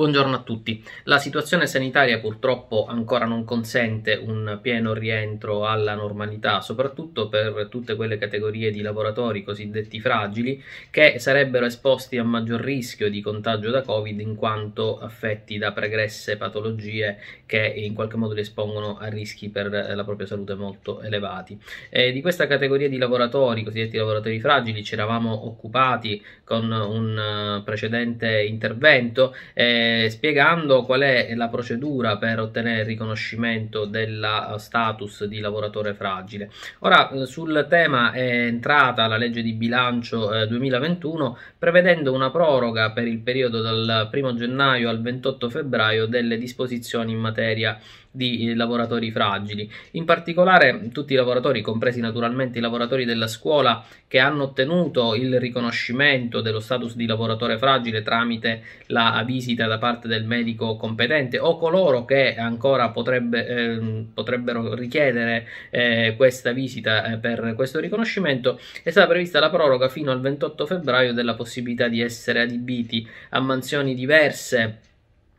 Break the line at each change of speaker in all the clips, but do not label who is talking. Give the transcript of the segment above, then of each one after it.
Buongiorno a tutti. La situazione sanitaria purtroppo ancora non consente un pieno rientro alla normalità, soprattutto per tutte quelle categorie di lavoratori cosiddetti fragili che sarebbero esposti a maggior rischio di contagio da Covid in quanto affetti da pregresse patologie che in qualche modo li espongono a rischi per la propria salute molto elevati. E eh, di questa categoria di lavoratori, cosiddetti lavoratori fragili, ci eravamo occupati con un precedente intervento. Eh, spiegando qual è la procedura per ottenere il riconoscimento del eh, status di lavoratore fragile. Ora eh, sul tema è entrata la legge di bilancio eh, 2021 prevedendo una proroga per il periodo dal 1 gennaio al 28 febbraio delle disposizioni in materia di eh, lavoratori fragili. In particolare tutti i lavoratori, compresi naturalmente i lavoratori della scuola che hanno ottenuto il riconoscimento dello status di lavoratore fragile tramite la visita da parte del medico competente o coloro che ancora potrebbe, eh, potrebbero richiedere eh, questa visita eh, per questo riconoscimento, è stata prevista la proroga fino al 28 febbraio della possibilità di essere adibiti a mansioni diverse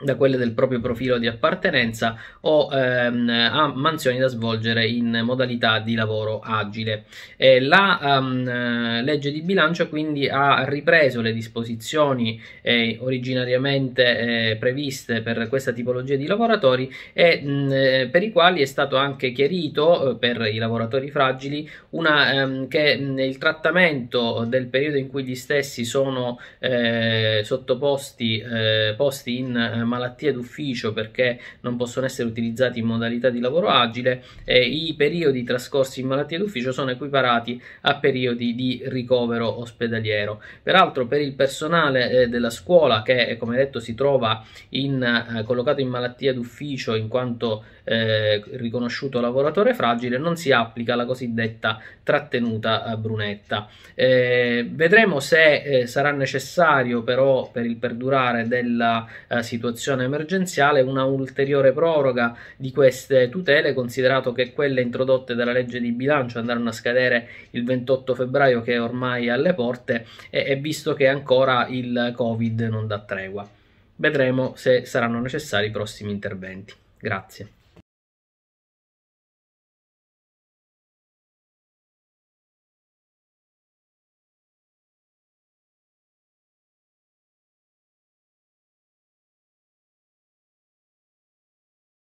da quelle del proprio profilo di appartenenza o ehm, a mansioni da svolgere in modalità di lavoro agile. Eh, la um, legge di bilancio quindi ha ripreso le disposizioni eh, originariamente eh, previste per questa tipologia di lavoratori e mh, mm, eh, per i quali è stato anche chiarito eh, per i lavoratori fragili una, ehm, che mh, mm, il trattamento del periodo in cui gli stessi sono eh, sottoposti in malattie d'ufficio perché non possono essere utilizzati in modalità di lavoro agile, eh, i periodi trascorsi in malattia d'ufficio sono equiparati a periodi di ricovero ospedaliero. Peraltro per il personale eh, della scuola che eh, come detto si trova in, eh, collocato in malattia d'ufficio in quanto eh, riconosciuto lavoratore fragile non si applica la cosiddetta trattenuta eh, brunetta. Eh, vedremo se eh, sarà necessario però per il perdurare della eh, situazione emergenziale una ulteriore proroga di queste tutele considerato che quelle introdotte dalla legge di bilancio andranno a scadere il 28 febbraio che è ormai alle porte e, e visto che ancora il Covid non dà tregua. Vedremo se saranno necessari i prossimi interventi. Grazie.